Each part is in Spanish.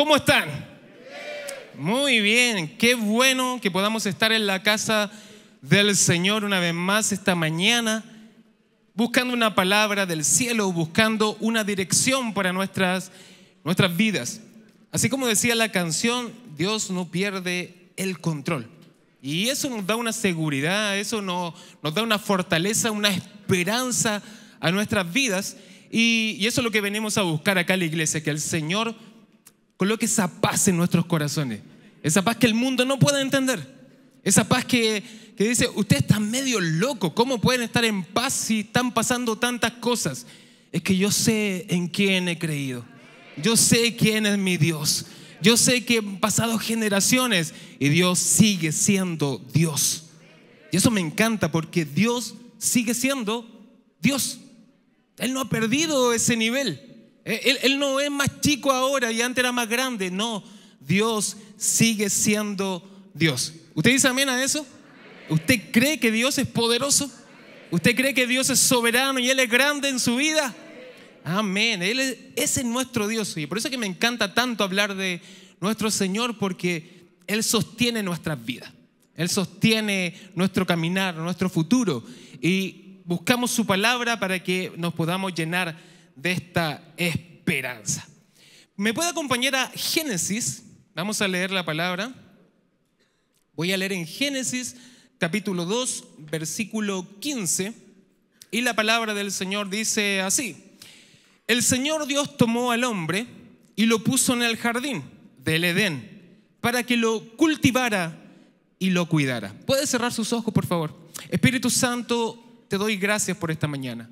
¿Cómo están? Muy bien, qué bueno que podamos estar en la casa del Señor una vez más esta mañana, buscando una palabra del cielo, buscando una dirección para nuestras, nuestras vidas. Así como decía la canción, Dios no pierde el control. Y eso nos da una seguridad, eso nos, nos da una fortaleza, una esperanza a nuestras vidas. Y, y, eso es lo que venimos a buscar acá en la iglesia, que el Señor Coloque esa paz en nuestros corazones. Esa paz que el mundo no puede entender. Esa paz que, dice, ustedes están medio locos. ¿Cómo pueden estar en paz si están pasando tantas cosas? Es que yo sé en quién he creído. Yo sé quién es mi Dios. Yo sé que han pasado generaciones y Dios sigue siendo Dios. Y eso me encanta porque Dios sigue siendo Dios. Él no ha perdido ese nivel. Eh, él, no es más chico ahora y antes era más grande. No, Dios sigue siendo Dios. ¿Usted dice amén a eso? ¿Usted cree que Dios es poderoso? ¿Usted cree que Dios es soberano y Él es grande en su vida? Amén. Él ese es nuestro Dios. Y por eso es que me encanta tanto hablar de nuestro Señor, porque Él sostiene nuestras vidas. Él sostiene nuestro caminar, nuestro futuro. Y buscamos su palabra para que nos podamos llenar de esta esperanza. ¿Me puede acompañar a Génesis? Vamos a leer la palabra. Voy a leer en Génesis capítulo 2, versículo 15. Y la palabra del Señor dice así. El Señor Dios tomó al hombre y lo puso en el jardín del Edén para que lo cultivara y lo cuidara. ¿Puede cerrar sus ojos, por favor? Espíritu Santo, te doy gracias por esta mañana.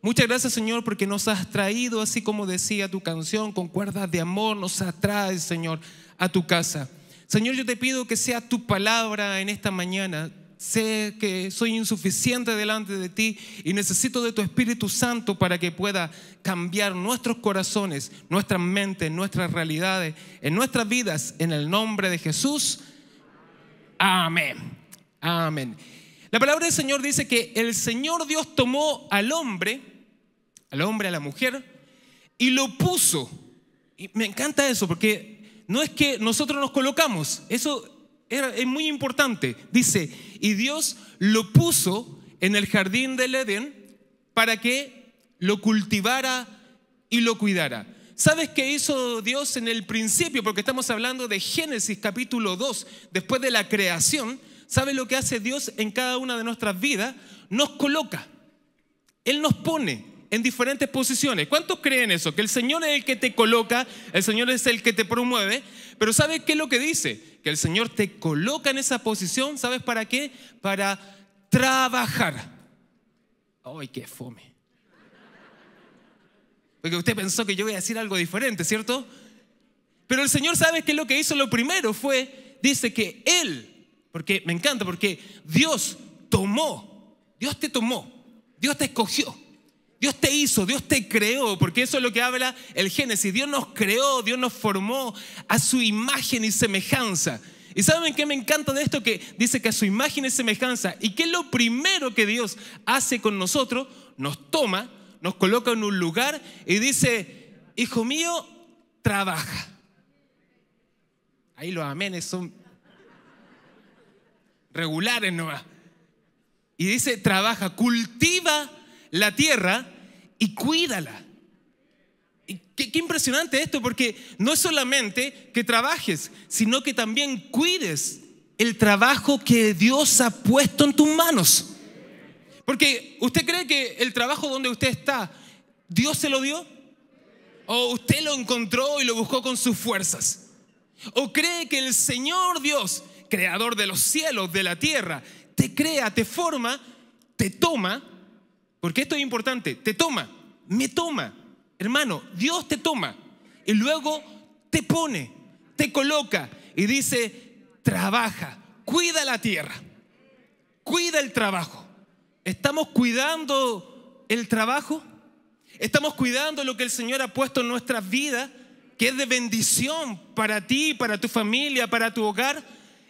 Muchas gracias Señor porque nos has traído, así como decía tu canción, con cuerdas de amor, nos atraes Señor a tu casa. Señor, yo te pido que sea tu palabra en esta mañana. Sé que soy insuficiente delante de ti y necesito de tu Espíritu Santo para que pueda cambiar nuestros corazones, nuestras mentes, nuestras realidades, en nuestras vidas, en el nombre de Jesús. Amén. Amén. La palabra del Señor dice que el Señor Dios tomó al hombre, al hombre, a la mujer, y lo puso. Y me encanta eso, porque no es que nosotros nos colocamos, eso es muy importante. Dice, y Dios lo puso en el jardín del Edén para que lo cultivara y lo cuidara. ¿Sabes qué hizo Dios en el principio? Porque estamos hablando de Génesis capítulo 2, después de la creación. ¿Sabe lo que hace Dios en cada una de nuestras vidas? Nos coloca. Él nos pone en diferentes posiciones. ¿Cuántos creen eso? Que el Señor es el que te coloca, el Señor es el que te promueve. Pero ¿sabe qué es lo que dice? Que el Señor te coloca en esa posición, ¿sabes para qué? Para trabajar. ¡Ay, qué fome! Porque usted pensó que yo voy a decir algo diferente, ¿cierto? Pero el Señor sabe que lo que hizo lo primero fue, dice que Él porque me encanta, porque Dios tomó, Dios te tomó, Dios te escogió, Dios te hizo, Dios te creó, porque eso es lo que habla el Génesis. Dios nos creó, Dios nos formó a su imagen y semejanza. ¿Y saben qué me encanta de esto? Que dice que a su imagen y semejanza. ¿Y que es lo primero que Dios hace con nosotros? Nos toma, nos coloca en un lugar y dice, hijo mío, trabaja. Ahí los amenes son regulares nomás. Y dice, trabaja, cultiva la tierra y cuídala. Y qué, qué impresionante esto, porque no es solamente que trabajes, sino que también cuides el trabajo que Dios ha puesto en tus manos. Porque usted cree que el trabajo donde usted está, Dios se lo dio. O usted lo encontró y lo buscó con sus fuerzas. O cree que el Señor Dios creador de los cielos, de la tierra, te crea, te forma, te toma, porque esto es importante, te toma, me toma, hermano, Dios te toma y luego te pone, te coloca y dice, trabaja, cuida la tierra, cuida el trabajo. ¿Estamos cuidando el trabajo? ¿Estamos cuidando lo que el Señor ha puesto en nuestras vidas, que es de bendición para ti, para tu familia, para tu hogar?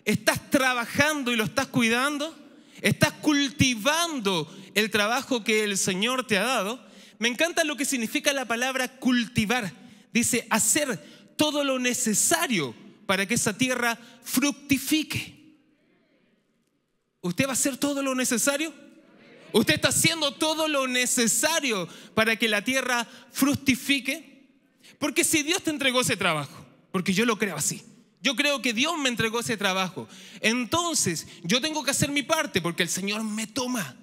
estás trabajando y lo estás cuidando, estás cultivando el trabajo que el Señor te ha dado. Me encanta lo que significa la palabra cultivar. Dice hacer todo lo necesario para que esa tierra fructifique. ¿Usted va a hacer todo lo necesario? ¿Usted está haciendo todo lo necesario para que la tierra fructifique? Porque si Dios te entregó ese trabajo, porque yo lo creo así, yo creo que Dios me entregó ese trabajo. Entonces, yo tengo que hacer mi parte porque el Señor me toma.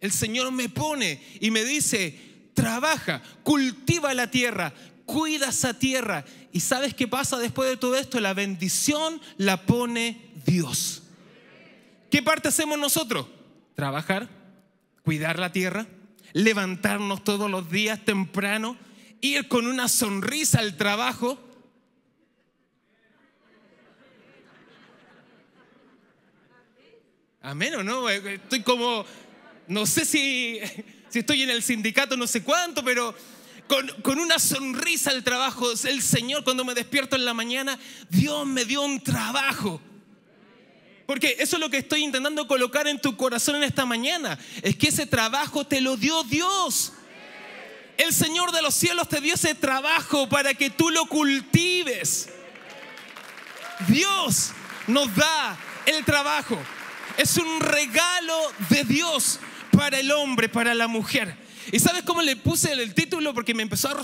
El Señor me pone y me dice, trabaja, cultiva la tierra, cuida esa tierra. ¿Y sabes qué pasa después de todo esto? La bendición la pone Dios. ¿Qué parte hacemos nosotros? Trabajar, cuidar la tierra, levantarnos todos los días temprano, ir con una sonrisa al trabajo Amén o no? Estoy como, no sé si, si estoy en el sindicato, no sé cuánto, pero con, con, una sonrisa el trabajo. El Señor, cuando me despierto en la mañana, Dios me dio un trabajo. Porque eso es lo que estoy intentando colocar en tu corazón en esta mañana. Es que ese trabajo te lo dio Dios. El Señor de los cielos te dio ese trabajo para que tú lo cultives. Dios nos da el trabajo. Es un regalo de Dios para el hombre, para la mujer. ¿Y sabes cómo le puse el título? Porque me empezó a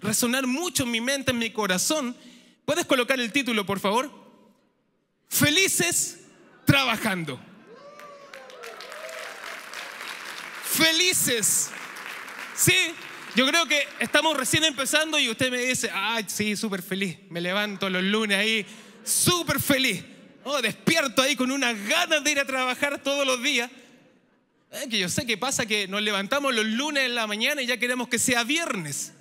resonar, mucho en mi mente, en mi corazón. ¿Puedes colocar el título, por favor? Felices trabajando. Felices. Sí, yo creo que estamos recién empezando y usted me dice, ay, sí, súper feliz. Me levanto los lunes ahí, súper feliz. ¿no? Despierto ahí con unas ganas de ir a trabajar todos los días. Eh, que yo sé que pasa que nos levantamos los lunes en la mañana y ya queremos que sea viernes.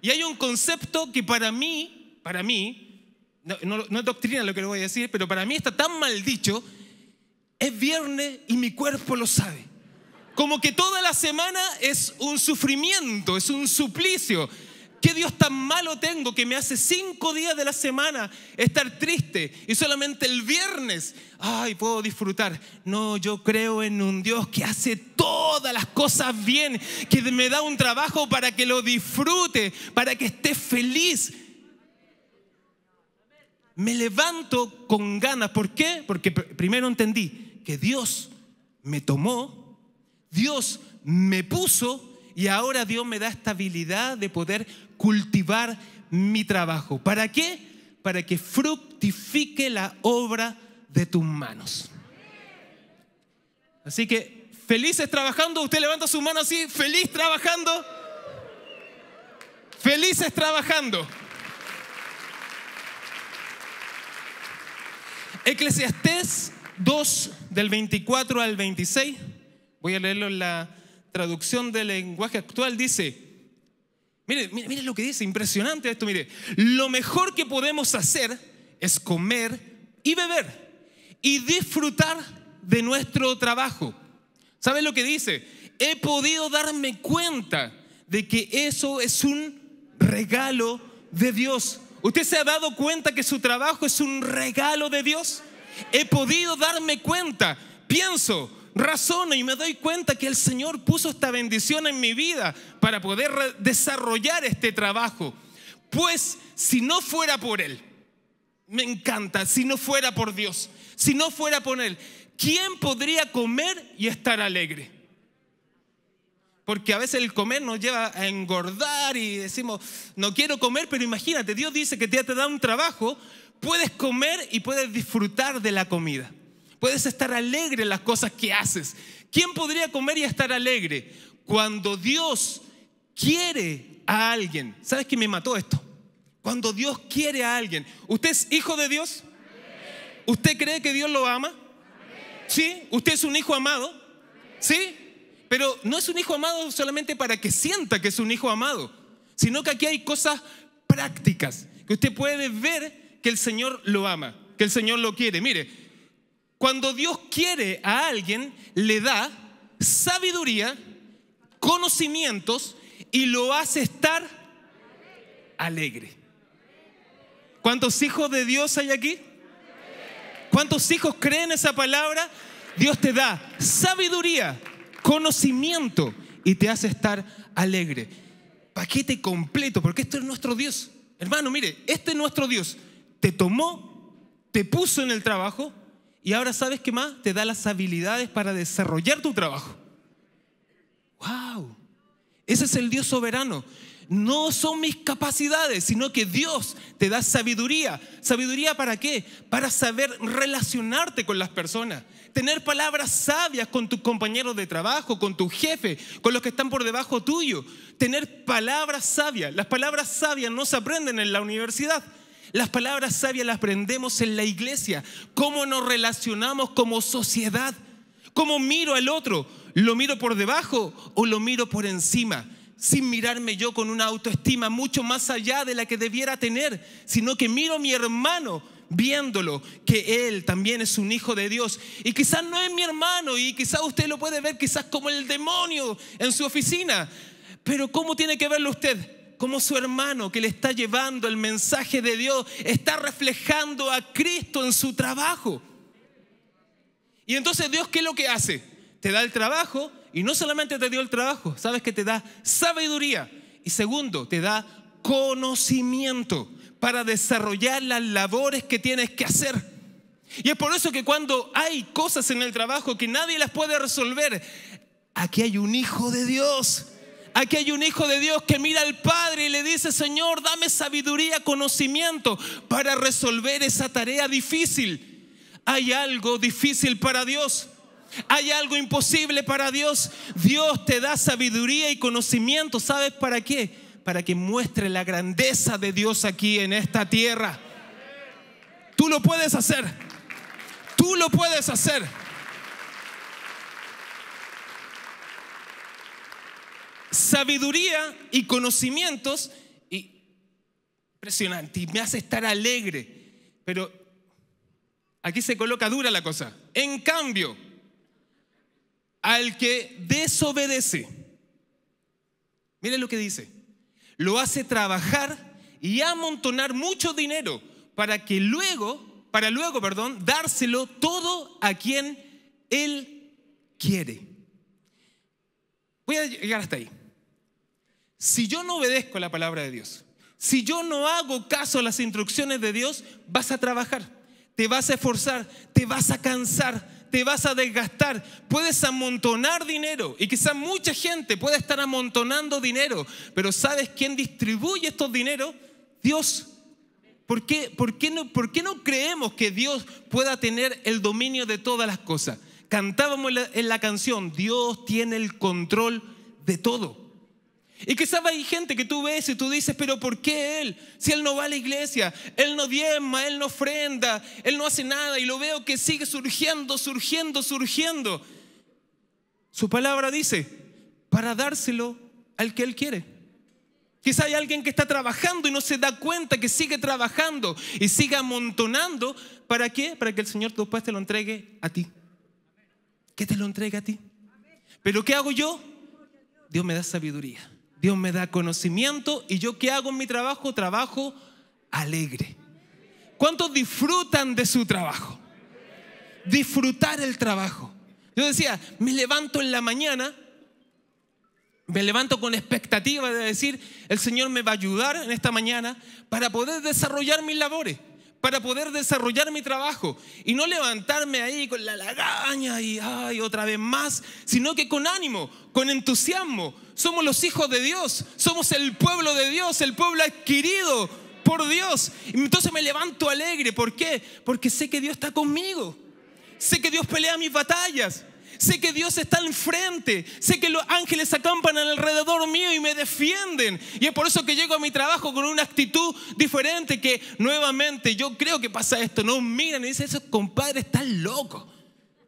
Y hay un concepto que para mí, para mí, no, no, no es doctrina lo que le voy a decir, pero para mí está tan mal dicho, es viernes y mi cuerpo lo sabe. Como que toda la semana es un sufrimiento, es un suplicio, ¿Qué Dios tan malo tengo que me hace cinco días de la semana estar triste y solamente el viernes, ay, puedo disfrutar? No, yo creo en un Dios que hace todas las cosas bien, que me da un trabajo para que lo disfrute, para que esté feliz. Me levanto con ganas. ¿Por qué? Porque primero entendí que Dios me tomó, Dios me puso y ahora Dios me da estabilidad de poder cultivar mi trabajo. ¿Para qué? Para que fructifique la obra de tus manos. Así que, felices trabajando, usted levanta su mano así, feliz trabajando. Felices trabajando. Eclesiastés 2 del 24 al 26. Voy a leerlo en la traducción del lenguaje actual dice, mire, mire, mire lo que dice, impresionante esto, mire, lo mejor que podemos hacer es comer y beber y disfrutar de nuestro trabajo. ¿Sabes lo que dice? He podido darme cuenta de que eso es un regalo de Dios. ¿Usted se ha dado cuenta que su trabajo es un regalo de Dios? He podido darme cuenta, pienso, razono y me doy cuenta que el Señor puso esta bendición en mi vida para poder desarrollar este trabajo. Pues si no fuera por Él, me encanta, si no fuera por Dios, si no fuera por Él, ¿quién podría comer y estar alegre? Porque a veces el comer nos lleva a engordar y decimos, no quiero comer, pero imagínate, Dios dice que te, te da un trabajo, puedes comer y puedes disfrutar de la comida. Puedes estar alegre en las cosas que haces. ¿Quién podría comer y estar alegre? Cuando Dios quiere a alguien. ¿Sabes que me mató esto? Cuando Dios quiere a alguien. ¿Usted es hijo de Dios? ¿Usted cree que Dios lo ama? Sí. ¿Usted es un hijo amado? ¿Sí? Pero no es un hijo amado solamente para que sienta que es un hijo amado, sino que aquí hay cosas prácticas que usted puede ver que el Señor lo ama, que el Señor lo quiere. Mire, cuando Dios quiere a alguien, le da sabiduría, conocimientos y lo hace estar alegre. ¿Cuántos hijos de Dios hay aquí? ¿Cuántos hijos creen esa palabra? Dios te da sabiduría, conocimiento y te hace estar alegre. Paquete completo, porque esto es nuestro Dios. Hermano, mire, este es nuestro Dios. Te tomó, te puso en el trabajo, y ahora sabes qué más? Te da las habilidades para desarrollar tu trabajo. ¡Wow! Ese es el Dios soberano. No son mis capacidades, sino que Dios te da sabiduría. ¿Sabiduría para qué? Para saber relacionarte con las personas. Tener palabras sabias con tus compañeros de trabajo, con tu jefe, con los que están por debajo tuyo. Tener palabras sabias. Las palabras sabias no se aprenden en la universidad las palabras sabias las aprendemos en la iglesia. Cómo nos relacionamos como sociedad. Cómo miro al otro. ¿Lo miro por debajo o lo miro por encima? Sin mirarme yo con una autoestima mucho más allá de la que debiera tener, sino que miro a mi hermano viéndolo, que él también es un hijo de Dios. Y quizás no es mi hermano y quizás usted lo puede ver quizás como el demonio en su oficina. Pero ¿cómo tiene que verlo usted? como su hermano que le está llevando el mensaje de Dios está reflejando a Cristo en su trabajo. Y entonces Dios, ¿qué es lo que hace? Te da el trabajo y no solamente te dio el trabajo, sabes que te da sabiduría y segundo, te da conocimiento para desarrollar las labores que tienes que hacer. Y es por eso que cuando hay cosas en el trabajo que nadie las puede resolver, aquí hay un hijo de Dios Aquí hay un hijo de Dios que mira al Padre y le dice, Señor, dame sabiduría, conocimiento para resolver esa tarea difícil. Hay algo difícil para Dios. Hay algo imposible para Dios. Dios te da sabiduría y conocimiento. ¿Sabes para qué? Para que muestre la grandeza de Dios aquí en esta tierra. Tú lo puedes hacer. Tú lo puedes hacer. sabiduría y conocimientos. Y, impresionante, y me hace estar alegre. Pero aquí se coloca dura la cosa. En cambio, al que desobedece, miren lo que dice, lo hace trabajar y amontonar mucho dinero para que luego, para luego, perdón, dárselo todo a quien él quiere. Voy a llegar hasta ahí. Si yo no obedezco la palabra de Dios, si yo no hago caso a las instrucciones de Dios, vas a trabajar, te vas a esforzar, te vas a cansar, te vas a desgastar, puedes amontonar dinero y quizá mucha gente pueda estar amontonando dinero, pero ¿sabes quién distribuye estos dineros? Dios. ¿Por qué, por, qué no, ¿Por qué no creemos que Dios pueda tener el dominio de todas las cosas? Cantábamos en la canción, Dios tiene el control de todo. Y quizás hay gente que tú ves y tú dices, pero ¿por qué él? Si él no va a la iglesia, él no diema, él no ofrenda, él no hace nada y lo veo que sigue surgiendo, surgiendo, surgiendo. Su palabra dice, para dárselo al que él quiere. Quizá hay alguien que está trabajando y no se da cuenta que sigue trabajando y sigue amontonando. ¿Para qué? Para que el Señor después te lo entregue a ti. Que te lo entregue a ti. Pero ¿qué hago yo? Dios me da sabiduría. Dios me da conocimiento y yo qué hago en mi trabajo? Trabajo alegre. ¿Cuántos disfrutan de su trabajo? Disfrutar el trabajo. Yo decía, me levanto en la mañana, me levanto con expectativa de decir, el Señor me va a ayudar en esta mañana para poder desarrollar mis labores para poder desarrollar mi trabajo y no levantarme ahí con la lagaña y ay, otra vez más, sino que con ánimo, con entusiasmo. Somos los hijos de Dios, somos el pueblo de Dios, el pueblo adquirido por Dios. Entonces me levanto alegre, ¿por qué? Porque sé que Dios está conmigo. Sé que Dios pelea mis batallas sé que Dios está enfrente, sé que los ángeles acampan alrededor mío y me defienden. Y es por eso que llego a mi trabajo con una actitud diferente que nuevamente yo creo que pasa esto, no miran y dicen, esos compadres están locos.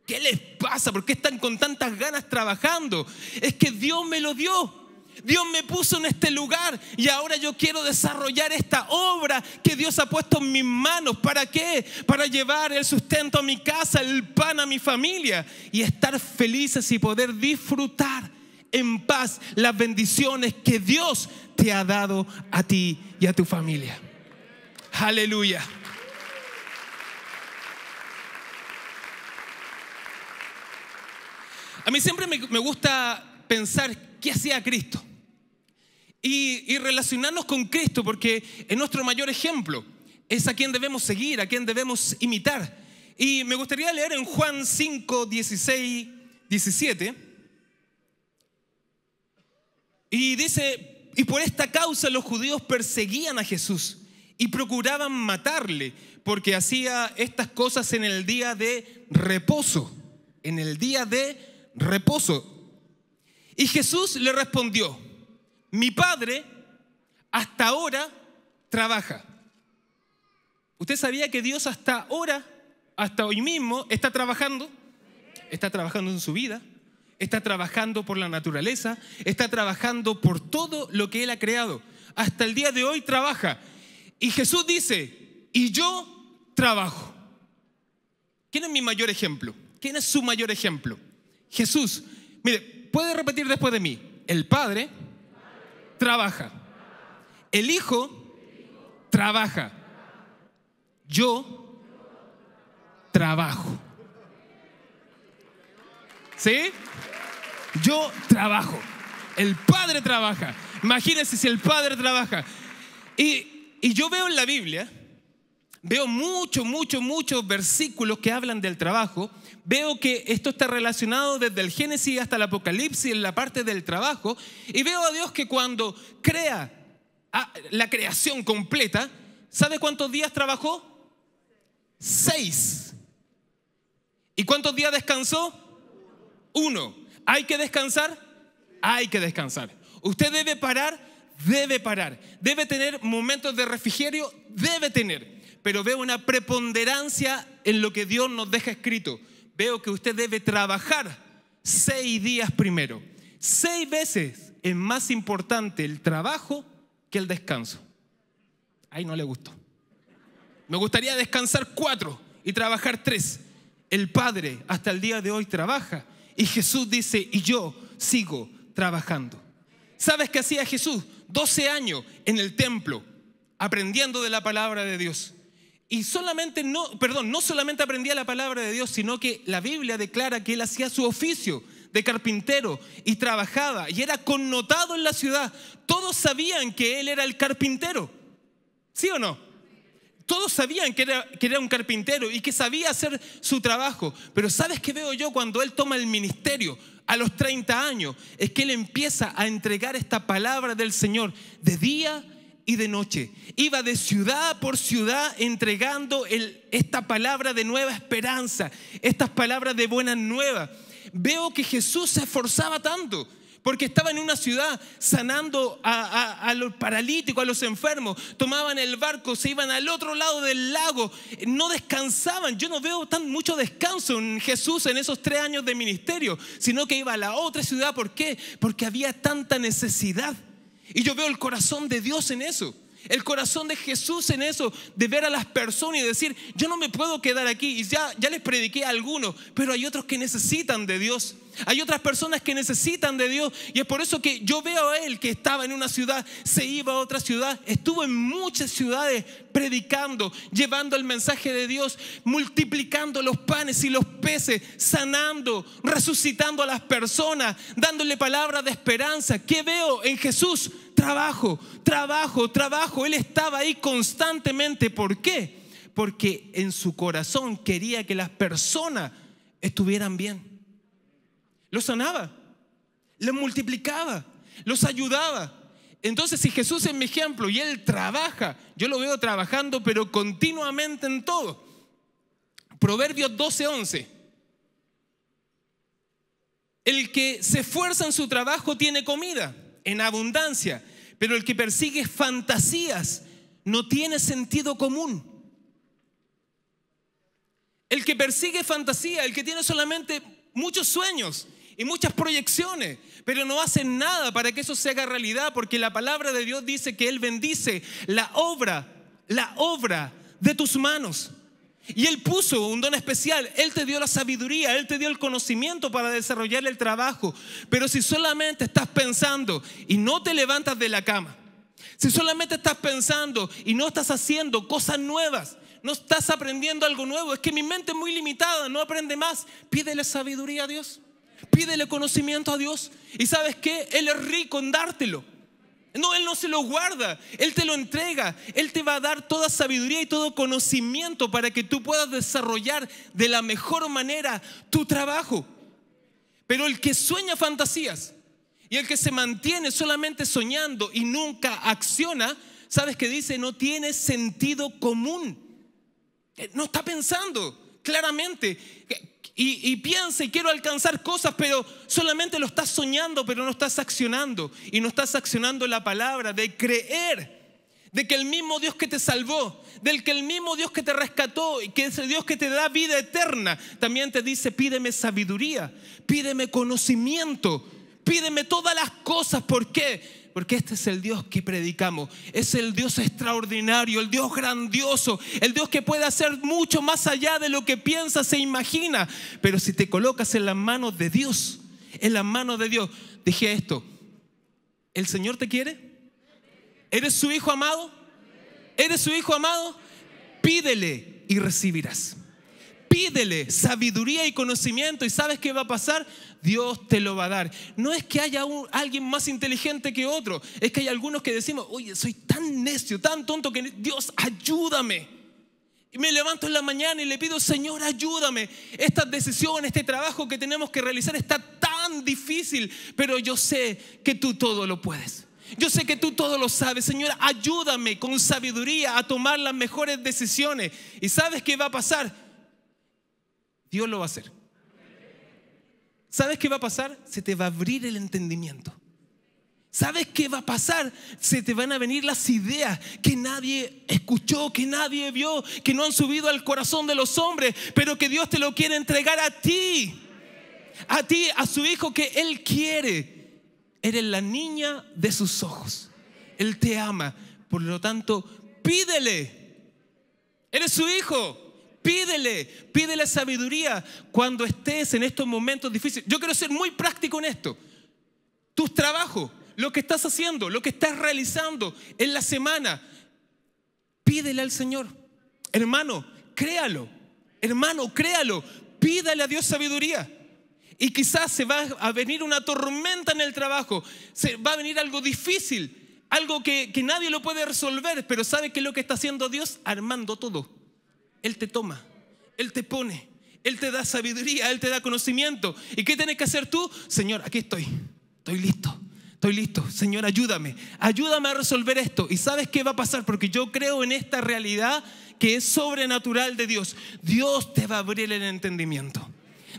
¿Qué les pasa? ¿Por qué están con tantas ganas trabajando? Es que Dios me lo dio. Dios me puso en este lugar y ahora yo quiero desarrollar esta obra que Dios ha puesto en mis manos. ¿Para qué? Para llevar el sustento a mi casa, el pan a mi familia y estar felices y poder disfrutar en paz las bendiciones que Dios te ha dado a ti y a tu familia. Aleluya. A mí siempre me, gusta pensar qué hacía Cristo y, relacionarnos con Cristo, porque es nuestro mayor ejemplo, es a quien debemos seguir, a quien debemos imitar. Y me gustaría leer en Juan 5, 16, 17. Y dice, y por esta causa los judíos perseguían a Jesús y procuraban matarle, porque hacía estas cosas en el día de reposo, en el día de reposo. Y Jesús le respondió, mi padre hasta ahora trabaja. ¿Usted sabía que Dios hasta ahora, hasta hoy mismo, está trabajando? Está trabajando en su vida, está trabajando por la naturaleza, está trabajando por todo lo que Él ha creado. Hasta el día de hoy trabaja. Y Jesús dice, y yo trabajo. ¿Quién es mi mayor ejemplo? ¿Quién es su mayor ejemplo? Jesús. Mire, puede repetir después de mí. El Padre, trabaja. El Hijo trabaja. Yo trabajo. ¿Sí? Yo trabajo. El Padre trabaja. Imagínense si el Padre trabaja. Y, y, yo veo en la Biblia, veo muchos, muchos, muchos versículos que hablan del trabajo, veo que esto está relacionado desde el Génesis hasta el Apocalipsis en la parte del trabajo, y veo a Dios que cuando crea ah, la creación completa, ¿sabe cuántos días trabajó? Seis. ¿Y cuántos días descansó? Uno. ¿Hay que descansar? Hay que descansar. Usted debe parar, debe parar. Debe tener momentos de refrigerio, debe tener. Pero veo una preponderancia en lo que Dios nos deja escrito veo que usted debe trabajar seis días primero. Seis veces es más importante el trabajo que el descanso. Ahí no le gustó. Me gustaría descansar cuatro y trabajar tres. El Padre hasta el día de hoy trabaja y Jesús dice, y yo sigo trabajando. ¿Sabes qué hacía Jesús? 12 años en el templo, aprendiendo de la palabra de Dios. Y solamente no, perdón, no solamente aprendía la palabra de Dios, sino que la Biblia declara que él hacía su oficio de carpintero y trabajaba y era connotado en la ciudad. Todos sabían que él era el carpintero. ¿Sí o no? Todos sabían que era, que era un carpintero y que sabía hacer su trabajo. Pero ¿sabes qué veo yo cuando él toma el ministerio? a los 30 años, es que él empieza a entregar esta palabra del Señor de día y de noche. Iba de ciudad por ciudad entregando esta palabra de nueva esperanza, estas palabras de buena nueva. Veo que Jesús se esforzaba tanto porque estaba en una ciudad sanando a, a, los paralíticos, a los enfermos, tomaban el barco, se iban al otro lado del lago, no descansaban. Yo no veo tan mucho descanso en Jesús en esos tres años de ministerio, sino que iba a la otra ciudad. ¿Por qué? Porque había tanta necesidad. Y yo veo el corazón de Dios en eso, el corazón de Jesús en eso, de ver a las personas y decir, yo no me puedo quedar aquí. Y ya, ya les prediqué a algunos, pero hay otros que necesitan de Dios. Hay otras personas que necesitan de Dios y es por eso que yo veo a él que estaba en una ciudad, se iba a otra ciudad, estuvo en muchas ciudades predicando, llevando el mensaje de Dios, multiplicando los panes y los peces, sanando, resucitando a las personas, dándole palabras de esperanza. ¿Qué veo en Jesús? Trabajo, trabajo, trabajo. Él estaba ahí constantemente. ¿Por qué? Porque en su corazón quería que las personas estuvieran bien. Los sanaba, los multiplicaba, los ayudaba. Entonces, si Jesús es mi ejemplo y Él trabaja, yo lo veo trabajando, pero continuamente en todo. Proverbios 12:11. El que se esfuerza en su trabajo tiene comida en abundancia, pero el que persigue fantasías no tiene sentido común. El que persigue fantasía, el que tiene solamente muchos sueños, y muchas proyecciones, pero no hacen nada para que eso se haga realidad, porque la palabra de Dios dice que Él bendice la obra, la obra de tus manos. Y Él puso un don especial, Él te dio la sabiduría, Él te dio el conocimiento para desarrollar el trabajo. Pero si solamente estás pensando y no te levantas de la cama, si solamente estás pensando y no estás haciendo cosas nuevas, no estás aprendiendo algo nuevo, es que mi mente es muy limitada, no aprende más, pídele sabiduría a Dios pídele conocimiento a Dios y sabes que Él es rico en dártelo. No, Él no se lo guarda, Él te lo entrega, Él te va a dar toda sabiduría y todo conocimiento para que tú puedas desarrollar de la mejor manera tu trabajo. Pero el que sueña fantasías y el que se mantiene solamente soñando y nunca acciona, ¿sabes que dice? No tiene sentido común. Eh, no está pensando claramente y, y piensa y quiero alcanzar cosas, pero solamente lo estás soñando, pero no estás accionando. Y no estás accionando la palabra de creer de que el mismo Dios que te salvó, del que el mismo Dios que te rescató y que es el Dios que te da vida eterna, también te dice, pídeme sabiduría, pídeme conocimiento, pídeme todas las cosas. ¿Por qué? Porque este es el Dios que predicamos. Es el Dios extraordinario, el Dios grandioso, el Dios que puede hacer mucho más allá de lo que piensas e imagina. Pero si te colocas en las manos de Dios, en las manos de Dios, dije esto, ¿el Señor te quiere? ¿Eres su hijo amado? ¿Eres su hijo amado? Pídele y recibirás pídele sabiduría y conocimiento y sabes qué va a pasar, Dios te lo va a dar. No es que haya alguien más inteligente que otro, es que hay algunos que decimos, oye, soy tan necio, tan tonto que Dios, ayúdame. Y me levanto en la mañana y le pido, Señor, ayúdame. Esta decisión, este trabajo que tenemos que realizar está tan difícil, pero yo sé que tú todo lo puedes. Yo sé que tú todo lo sabes, Señor, ayúdame con sabiduría a tomar las mejores decisiones. ¿Y sabes qué va a pasar? Dios lo va a hacer. ¿Sabes qué va a pasar? Se te va a abrir el entendimiento. ¿Sabes qué va a pasar? Se te van a venir las ideas que nadie escuchó, que nadie vio, que no han subido al corazón de los hombres, pero que Dios te lo quiere entregar a ti. A ti, a su hijo que Él quiere. Eres la niña de sus ojos. Él te ama. Por lo tanto, pídele. Eres su hijo. Pídele, pídele sabiduría cuando estés en estos momentos difíciles. Yo quiero ser muy práctico en esto. Tus trabajos, lo que estás haciendo, lo que estás realizando en la semana, pídele al Señor. Hermano, créalo. Hermano, créalo. Pídale a Dios sabiduría. Y quizás se va a venir una tormenta en el trabajo, se va a venir algo difícil, algo que, que nadie lo puede resolver, pero ¿sabe qué es lo que está haciendo Dios? Armando todo. Él te toma, Él te pone, Él te da sabiduría, Él te da conocimiento. ¿Y qué tienes que hacer tú? Señor, aquí estoy, estoy listo. Estoy listo, Señor, ayúdame, ayúdame a resolver esto. ¿Y sabes qué va a pasar? Porque yo creo en esta realidad que es sobrenatural de Dios. Dios te va a abrir el entendimiento.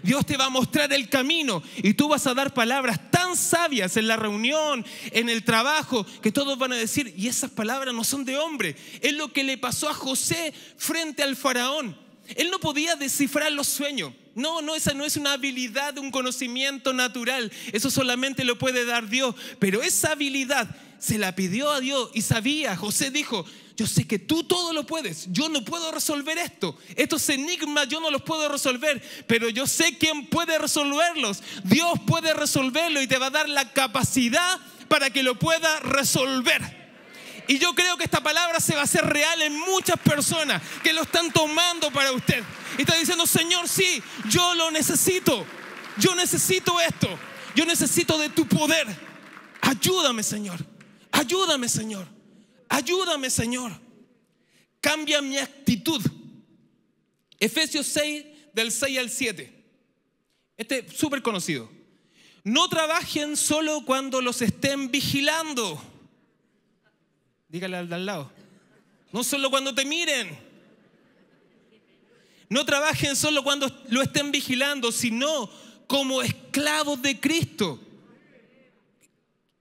Dios te va a mostrar el camino y tú vas a dar palabras tan sabias en la reunión, en el trabajo, que todos van a decir, y esas palabras no son de hombre. Es lo que le pasó a José frente al faraón. Él no podía descifrar los sueños. No, no, esa no es una habilidad, un conocimiento natural. Eso solamente lo puede dar Dios. Pero esa habilidad se la pidió a Dios y sabía, José dijo, yo sé que tú todo lo puedes, yo no puedo resolver esto, estos enigmas yo no los puedo resolver, pero yo sé quién puede resolverlos, Dios puede resolverlo y te va a dar la capacidad para que lo pueda resolver. Y yo creo que esta palabra se va a hacer real en muchas personas que lo están tomando para usted. Y está diciendo, Señor, sí, yo lo necesito. Yo necesito esto. Yo necesito de tu poder. Ayúdame, Señor. Ayúdame, Señor. Ayúdame, Señor. Cambia mi actitud. Efesios 6, del 6 al 7. Este es súper conocido. No trabajen solo cuando los estén vigilando Dígale al de al lado. No solo cuando te miren. No trabajen solo cuando lo estén vigilando, sino como esclavos de Cristo.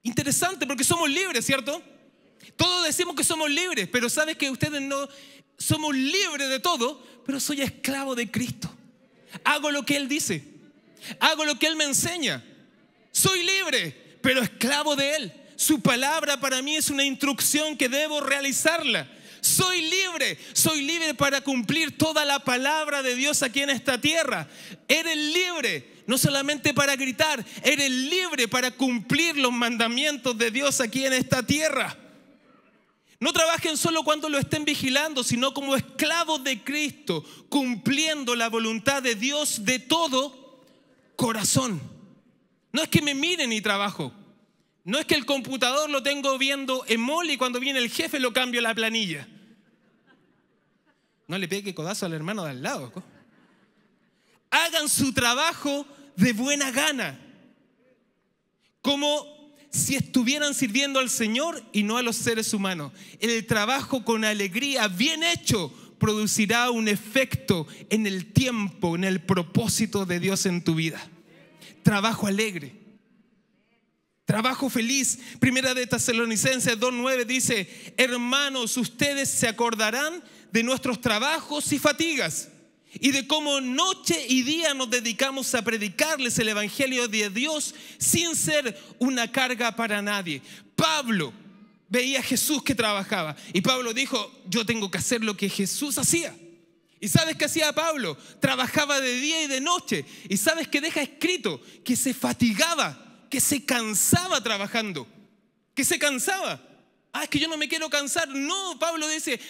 Interesante, porque somos libres, ¿cierto? Todos decimos que somos libres, pero sabes que ustedes no somos libres de todo, pero soy esclavo de Cristo. Hago lo que Él dice, hago lo que Él me enseña. Soy libre, pero esclavo de Él. Su palabra para mí es una instrucción que debo realizarla. Soy libre, soy libre para cumplir toda la palabra de Dios aquí en esta tierra. Eres libre, no solamente para gritar, eres libre para cumplir los mandamientos de Dios aquí en esta tierra. No trabajen solo cuando lo estén vigilando, sino como esclavos de Cristo, cumpliendo la voluntad de Dios de todo corazón. No es que me miren y trabajo, no es que el computador lo tengo viendo en mole y cuando viene el jefe lo cambio la planilla. No le pegue codazo al hermano de al lado. Hagan su trabajo de buena gana, como si estuvieran sirviendo al Señor y no a los seres humanos. El trabajo con alegría, bien hecho, producirá un efecto en el tiempo, en el propósito de Dios en tu vida. Trabajo alegre. Trabajo feliz. Primera de Tesalonicenses 2.9 dice, hermanos, ustedes se acordarán de nuestros trabajos y fatigas y de cómo noche y día nos dedicamos a predicarles el Evangelio de Dios sin ser una carga para nadie. Pablo veía a Jesús que trabajaba y Pablo dijo, yo tengo que hacer lo que Jesús hacía. ¿Y sabes qué hacía Pablo? Trabajaba de día y de noche. ¿Y sabes que deja escrito? Que se fatigaba que se cansaba trabajando, que se cansaba. Ah, es que yo no me quiero cansar. No, Pablo dice,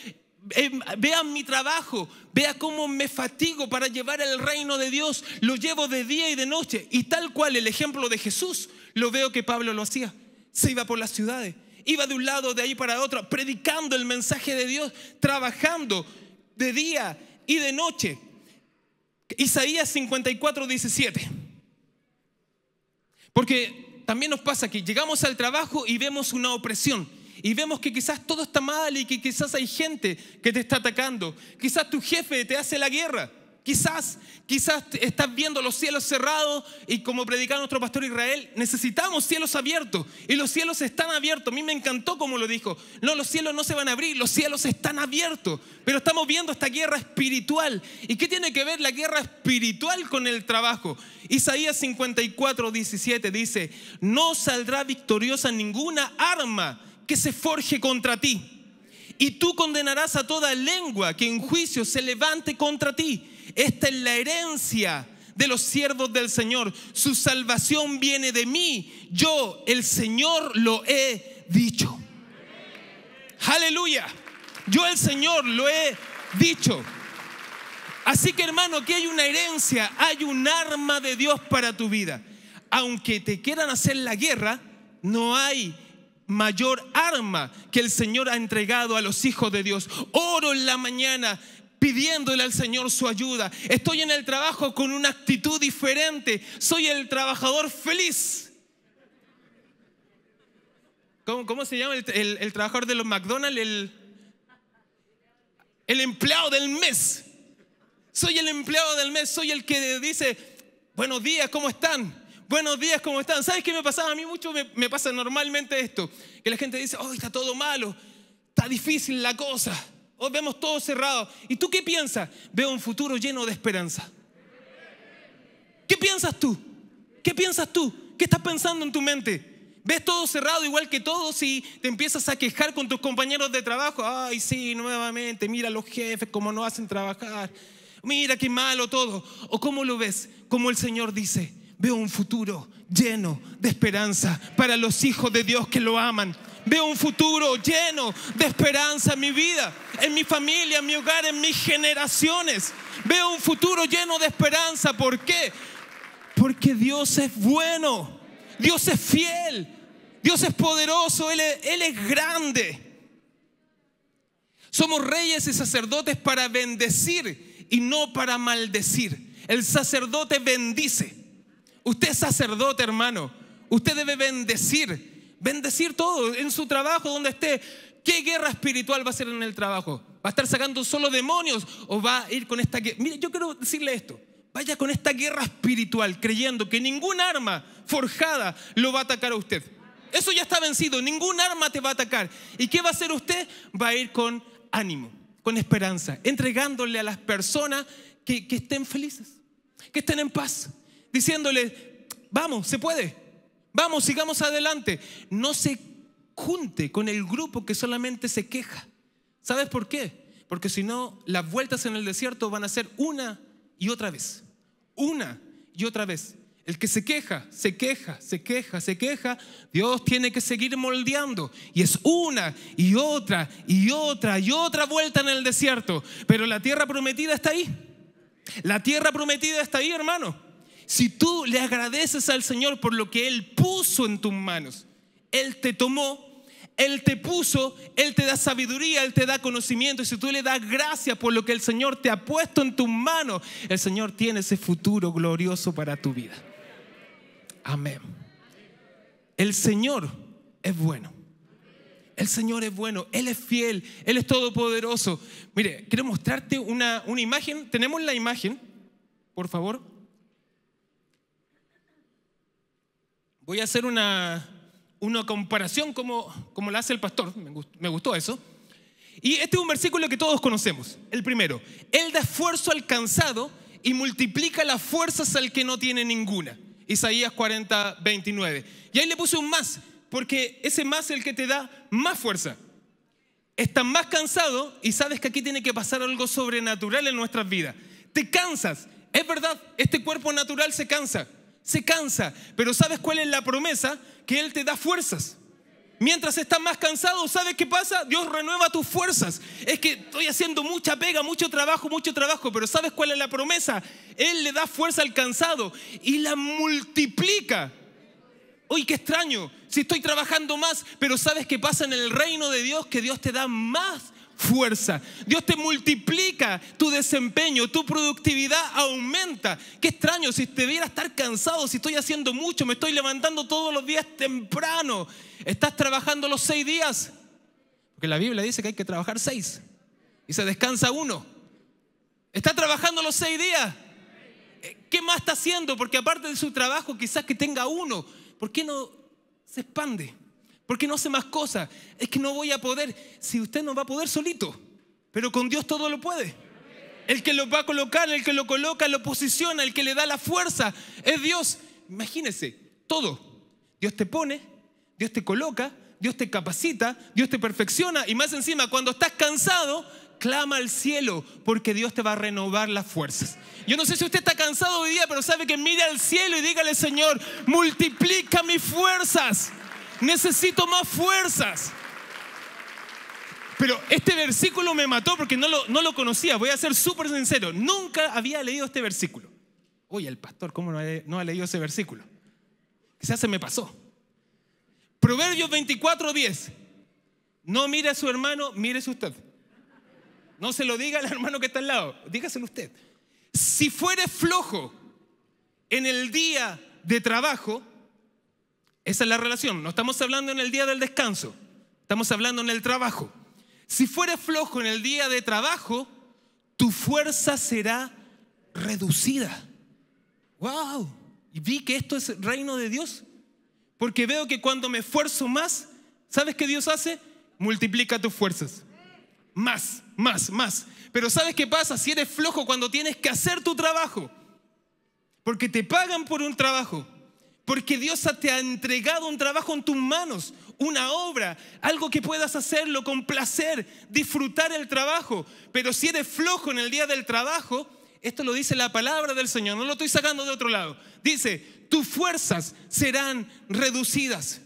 em, vea vean mi trabajo, vea cómo me fatigo para llevar el reino de Dios, lo llevo de día y de noche. Y tal cual el ejemplo de Jesús, lo veo que Pablo lo hacía. Se iba por las ciudades, iba de un lado, de ahí para otro, predicando el mensaje de Dios, trabajando de día y de noche. Isaías 54, 17. Porque también nos pasa que llegamos al trabajo y vemos una opresión. Y vemos que quizás todo está mal y que quizás hay gente que te está atacando. Quizás tu jefe te hace la guerra. Quizás, quizás estás viendo los cielos cerrados y como predicaba nuestro pastor Israel, necesitamos cielos abiertos y los cielos están abiertos. A mí me encantó como lo dijo. No, los cielos no se van a abrir, los cielos están abiertos. Pero estamos viendo esta guerra espiritual. ¿Y qué tiene que ver la guerra espiritual con el trabajo? Isaías 54, 17 dice, no saldrá victoriosa ninguna arma que se forje contra ti y tú condenarás a toda lengua que en juicio se levante contra ti. Esta es la herencia de los siervos del Señor. Su salvación viene de mí. Yo, el Señor, lo he dicho. Aleluya. Yo, el Señor, lo he dicho. Así que hermano, aquí hay una herencia, hay un arma de Dios para tu vida. Aunque te quieran hacer la guerra, no hay mayor arma que el Señor ha entregado a los hijos de Dios. Oro en la mañana pidiéndole al Señor su ayuda. Estoy en el trabajo con una actitud diferente. Soy el trabajador feliz. ¿Cómo, se llama el, trabajador de los McDonald's? El, el empleado del mes. Soy el empleado del mes, soy el que dice, buenos días, ¿cómo están? buenos días, ¿cómo están? ¿Sabes qué me pasaba? A mí mucho me, pasa normalmente esto, que la gente dice, oh, está todo malo, está difícil la cosa, hoy oh, vemos todo cerrado. ¿Y tú qué piensas? Veo un futuro lleno de esperanza. ¿Qué piensas tú? ¿Qué piensas tú? ¿Qué estás pensando en tu mente? ves todo cerrado igual que todos y te empiezas a quejar con tus compañeros de trabajo. Ay, sí, nuevamente, mira los jefes cómo no hacen trabajar. Mira qué malo todo. ¿O cómo lo ves? Como el Señor dice, Veo un futuro lleno de esperanza para los hijos de Dios que lo aman. Veo un futuro lleno de esperanza en mi vida, en mi familia, en mi hogar, en mis generaciones. Veo un futuro lleno de esperanza. ¿Por qué? Porque Dios es bueno, Dios es fiel, Dios es poderoso, Él es, grande. Somos reyes y sacerdotes para bendecir y no para maldecir. El sacerdote bendice. Usted es sacerdote, hermano. Usted debe bendecir, bendecir todo en su trabajo, donde esté. ¿Qué guerra espiritual va a ser en el trabajo? ¿Va a estar sacando solo demonios o va a ir con esta guerra? Mire, yo quiero decirle esto. Vaya con esta guerra espiritual creyendo que ningún arma forjada lo va a atacar a usted. Eso ya está vencido, ningún arma te va a atacar. ¿Y qué va a hacer usted? Va a ir con ánimo, con esperanza, entregándole a las personas que, que estén felices, que estén en paz, diciéndole, vamos, se puede, vamos, sigamos adelante. No se junte con el grupo que solamente se queja. ¿Sabes por qué? Porque si no, las vueltas en el desierto van a ser una y otra vez. Una y otra vez. El que se queja, se queja, se queja, se queja, Dios tiene que seguir moldeando. Y es una y otra y otra y otra vuelta en el desierto. Pero la tierra prometida está ahí. La tierra prometida está ahí, hermano. Si tú le agradeces al Señor por lo que Él puso en tus manos, Él te tomó, Él te puso, Él te da sabiduría, Él te da conocimiento. Y si tú le das gracias por lo que el Señor te ha puesto en tus manos, el Señor tiene ese futuro glorioso para tu vida. Amén. El Señor es bueno. El Señor es bueno, Él es fiel, Él es todopoderoso. Mire, quiero mostrarte una, una imagen. Tenemos la imagen, por favor. Voy a hacer una, una comparación como, como la hace el pastor, me gustó, eso. Y este es un versículo que todos conocemos, el primero. Él da esfuerzo cansado y multiplica las fuerzas al que no tiene ninguna. Isaías 40, 29. Y ahí le puse un más, porque ese más es el que te da más fuerza. Estás más cansado y sabes que aquí tiene que pasar algo sobrenatural en nuestras vidas. Te cansas, es verdad, este cuerpo natural se cansa, se cansa. Pero ¿sabes cuál es la promesa? Que Él te da fuerzas. Mientras estás más cansado, ¿sabes qué pasa? Dios renueva tus fuerzas. Es que estoy haciendo mucha pega, mucho trabajo, mucho trabajo, pero ¿sabes cuál es la promesa? Él le da fuerza al cansado y la multiplica. ¡Uy, qué extraño, si estoy trabajando más, pero ¿sabes qué pasa en el reino de Dios? Que Dios te da más fuerza. Dios te multiplica tu desempeño, tu productividad aumenta. Qué extraño si te viera estar cansado, si estoy haciendo mucho, me estoy levantando todos los días temprano. Estás trabajando los seis días. Porque la Biblia dice que hay que trabajar seis. Y se descansa uno. Está trabajando los seis días. Eh, ¿Qué más está haciendo? Porque aparte de su trabajo, quizás que tenga uno. ¿Por qué no se expande? porque no hace más cosas. Es que no voy a poder. Si usted no va a poder solito, pero con Dios todo lo puede. El que lo va a colocar, el que lo coloca, lo posiciona, el que le da la fuerza, es Dios. Imagínese, todo. Dios te pone, Dios te coloca, Dios te capacita, Dios te perfecciona y más encima, cuando estás cansado, clama al cielo porque Dios te va a renovar las fuerzas. Yo no sé si usted está cansado hoy día, pero sabe que mire al cielo y dígale, Señor, multiplica mis fuerzas. Necesito más fuerzas. Pero este versículo me mató porque no lo, no lo conocía. Voy a ser súper sincero. Nunca había leído este versículo. Oye, el pastor, ¿cómo no ha, leído ese versículo? Quizás se me pasó. Proverbios 24, No mire a su hermano, mírese usted. No se lo diga al hermano que está al lado, dígaselo usted. Si fuere flojo en el día de trabajo, esa es la relación. No estamos hablando en el día del descanso, estamos hablando en el trabajo. Si fueras flojo en el día de trabajo, tu fuerza será reducida. ¡Wow! Y vi que esto es el reino de Dios. Porque veo que cuando me esfuerzo más, ¿sabes qué Dios hace? Multiplica tus fuerzas. Más, más, más. Pero ¿sabes qué pasa si eres flojo cuando tienes que hacer tu trabajo? Porque te pagan por un trabajo porque Dios te ha entregado un trabajo en tus manos, una obra, algo que puedas hacerlo con placer, disfrutar el trabajo. Pero si eres flojo en el día del trabajo, esto lo dice la palabra del Señor, no lo estoy sacando de otro lado. Dice, tus fuerzas serán reducidas.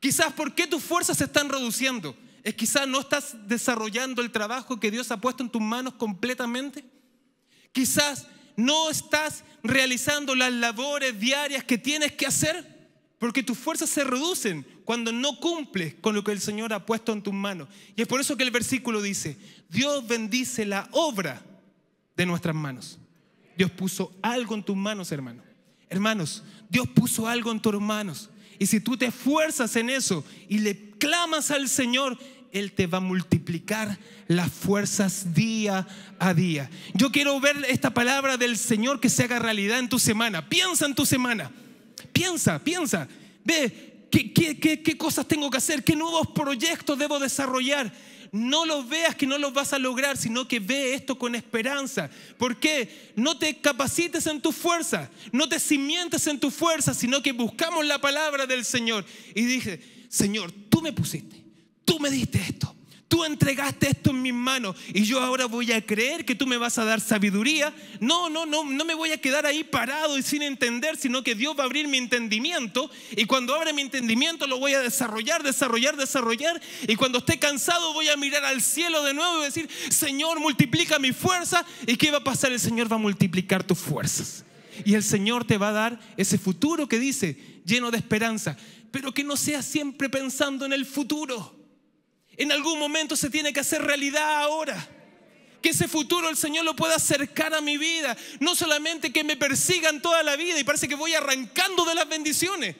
Quizás, ¿por qué tus fuerzas se están reduciendo? Es quizás no estás desarrollando el trabajo que Dios ha puesto en tus manos completamente. Quizás no estás realizando las labores diarias que tienes que hacer, porque tus fuerzas se reducen cuando no cumples con lo que el Señor ha puesto en tus manos. Y es por eso que el versículo dice, Dios bendice la obra de nuestras manos. Dios puso algo en tus manos, hermano. Hermanos, Dios puso algo en tus manos. Y si tú te esfuerzas en eso y le clamas al Señor, él te va a multiplicar las fuerzas día a día. Yo quiero ver esta palabra del Señor que se haga realidad en tu semana. Piensa en tu semana. Piensa, piensa. Ve, ¿qué, qué, cosas tengo que hacer? ¿Qué nuevos proyectos debo desarrollar? no los veas que no los vas a lograr, sino que ve esto con esperanza. ¿Por qué? No te capacites en tu fuerza, no te cimientes en tu fuerza, sino que buscamos la palabra del Señor. Y dije, Señor, tú me pusiste tú me diste esto, tú entregaste esto en mis manos y yo ahora voy a creer que tú me vas a dar sabiduría. No, no, no, no me voy a quedar ahí parado y sin entender, sino que Dios va a abrir mi entendimiento y cuando abra mi entendimiento lo voy a desarrollar, desarrollar, desarrollar y cuando esté cansado voy a mirar al cielo de nuevo y decir, Señor, multiplica mi fuerza y ¿qué va a pasar? El Señor va a multiplicar tus fuerzas. Y el Señor te va a dar ese futuro que dice, lleno de esperanza, pero que no sea siempre pensando en el futuro en algún momento se tiene que hacer realidad ahora. Que ese futuro el Señor lo pueda acercar a mi vida. No solamente que me persigan toda la vida y parece que voy arrancando de las bendiciones.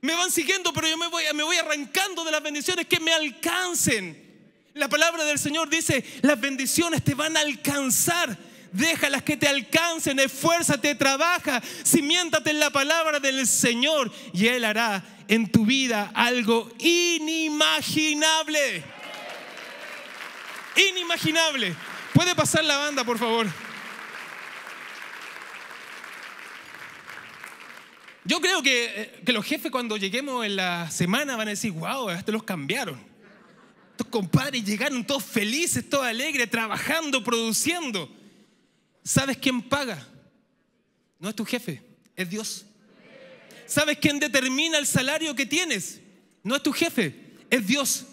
Me van siguiendo, pero yo me voy, me voy arrancando de las bendiciones que me alcancen. La palabra del Señor dice, las bendiciones te van a alcanzar. Déjalas que te alcancen, esfuérzate, trabaja, simiéntate en la palabra del Señor y Él hará en tu vida algo inimaginable inimaginable. ¿Puede pasar la banda, por favor? Yo creo que, eh, que, los jefes cuando lleguemos en la semana van a decir, wow, estos los cambiaron. Estos compadres llegaron todos felices, todos alegres, trabajando, produciendo. ¿Sabes quién paga? No es tu jefe, es Dios. ¿Sabes quién determina el salario que tienes? No es tu jefe, es Dios.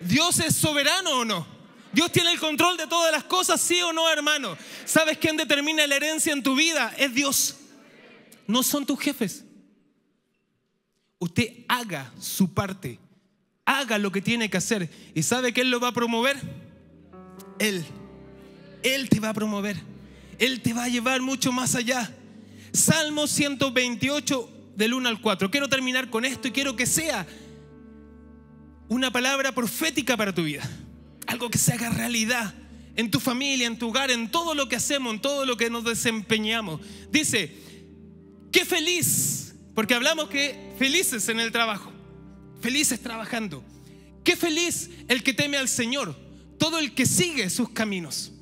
¿Dios es soberano o no? Dios tiene el control de todas las cosas, sí o no, hermano. ¿Sabes quién determina la herencia en tu vida? Es Dios. No son tus jefes. Usted haga su parte. Haga lo que tiene que hacer. ¿Y sabe que Él lo va a promover? Él. Él te va a promover. Él te va a llevar mucho más allá. Salmo 128 del 1 al 4. Quiero terminar con esto y quiero que sea una palabra profética para tu vida algo que se haga realidad en tu familia, en tu hogar, en todo lo que hacemos, en todo lo que nos desempeñamos. Dice, qué feliz, porque hablamos que felices en el trabajo, felices trabajando. Qué feliz el que teme al Señor, todo el que sigue sus caminos.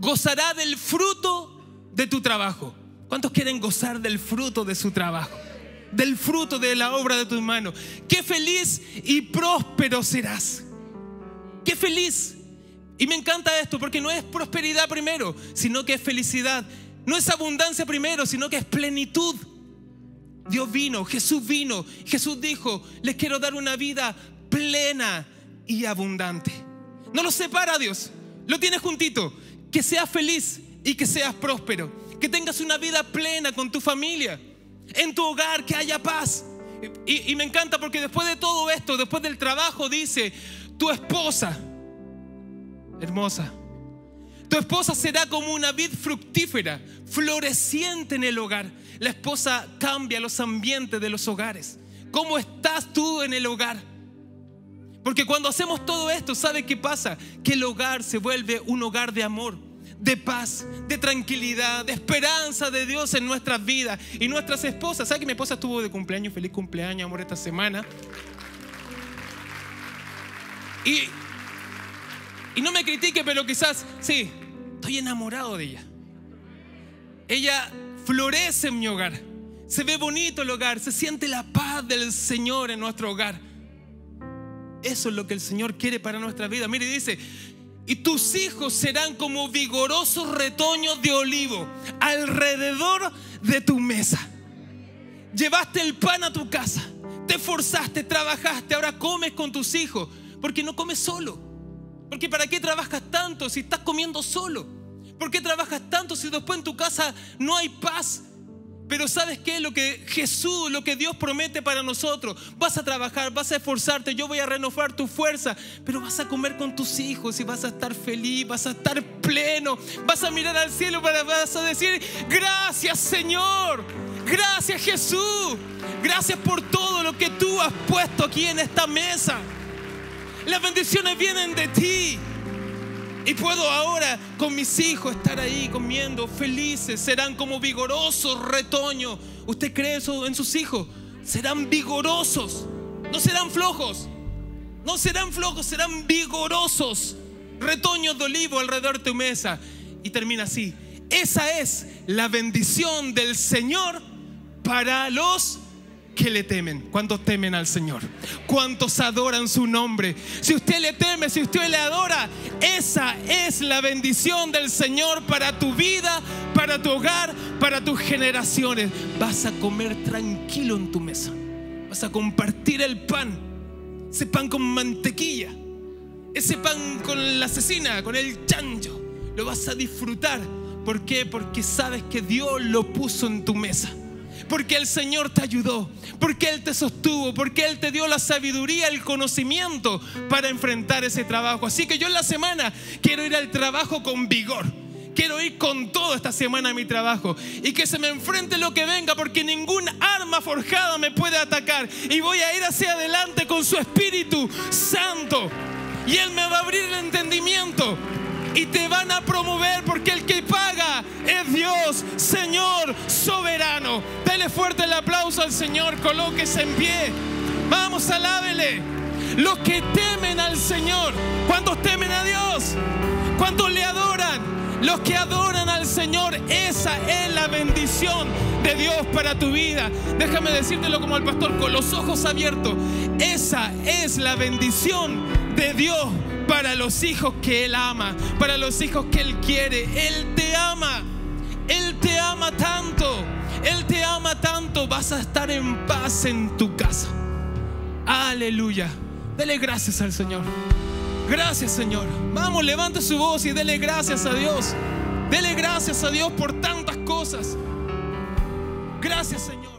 Gozará del fruto de tu trabajo. ¿Cuántos quieren gozar del fruto de su trabajo? Del fruto de la obra de tus manos. Qué feliz y próspero serás ¡Qué feliz! Y me encanta esto porque no es prosperidad primero, sino que es felicidad. No es abundancia primero, sino que es plenitud. Dios vino, Jesús vino. Jesús dijo, les quiero dar una vida plena y abundante. No lo separa Dios, lo tienes juntito. Que seas feliz y que seas próspero. Que tengas una vida plena con tu familia, en tu hogar, que haya paz. Y, y me encanta porque después de todo esto, después del trabajo, dice, tu esposa, hermosa, tu esposa será como una vid fructífera, floreciente en el hogar. La esposa cambia los ambientes de los hogares. ¿Cómo estás tú en el hogar? Porque cuando hacemos todo esto, ¿sabe qué pasa? Que el hogar se vuelve un hogar de amor, de paz, de tranquilidad, de esperanza de Dios en nuestras vidas y nuestras esposas. ¿Sabe que mi esposa estuvo de cumpleaños? Feliz cumpleaños, amor, esta semana. Y, no me critique, pero quizás, sí, estoy enamorado de ella. Ella florece en mi hogar. Se ve bonito el hogar. Se siente la paz del Señor en nuestro hogar. Eso es lo que el Señor quiere para nuestra vida. Mire, dice, y tus hijos serán como vigorosos retoños de olivo alrededor de tu mesa. Llevaste el pan a tu casa, te forzaste, trabajaste, ahora comes con tus hijos. Porque no comes solo. Porque ¿para qué trabajas tanto si estás comiendo solo? ¿Por qué trabajas tanto si después en tu casa no hay paz? Pero ¿sabes qué? Lo que Jesús, lo que Dios promete para nosotros, vas a trabajar, vas a esforzarte, yo voy a renovar tu fuerza, pero vas a comer con tus hijos y vas a estar feliz, vas a estar pleno, vas a mirar al cielo, vas a decir, gracias Señor, gracias Jesús, gracias por todo lo que tú has puesto aquí en esta mesa. Las bendiciones vienen de ti. Y puedo ahora con mis hijos estar ahí comiendo, felices, serán como vigorosos retoños. ¿Usted cree eso en sus hijos? Serán vigorosos, no serán flojos, no serán flojos, serán vigorosos. Retoños de olivo alrededor de tu mesa. Y termina así. Esa es la bendición del Señor para los que le temen, cuántos temen al Señor, cuántos adoran su nombre. Si usted le teme, si usted le adora, esa es la bendición del Señor para tu vida, para tu hogar, para tus generaciones. Vas a comer tranquilo en tu mesa, vas a compartir el pan, ese pan con mantequilla, ese pan con la asesina, con el chancho, lo vas a disfrutar. ¿Por qué? Porque sabes que Dios lo puso en tu mesa porque el Señor te ayudó, porque Él te sostuvo, porque Él te dio la sabiduría, el conocimiento para enfrentar ese trabajo. Así que yo en la semana quiero ir al trabajo con vigor. Quiero ir con todo esta semana a mi trabajo y que se me enfrente lo que venga porque ningún arma forjada me puede atacar y voy a ir hacia adelante con su Espíritu Santo y Él me va a abrir el entendimiento y te van a promover porque el que paga es Dios, Señor soberano. Dele fuerte el aplauso al Señor, colóquese en pie. Vamos, alábele. Los que temen al Señor, ¿Cuántos temen a Dios, ¿Cuántos le adoran, los que adoran al Señor, esa es la bendición de Dios para tu vida. Déjame decírtelo como al pastor, con los ojos abiertos. Esa es la bendición de Dios para los hijos que Él ama, para los hijos que Él quiere. Él te ama, Él te ama tanto, Él te ama tanto, vas a estar en paz en tu casa. Aleluya. Dele gracias al Señor. Gracias Señor. Vamos, levante su voz y dele gracias a Dios. Dele gracias a Dios por tantas cosas. Gracias Señor.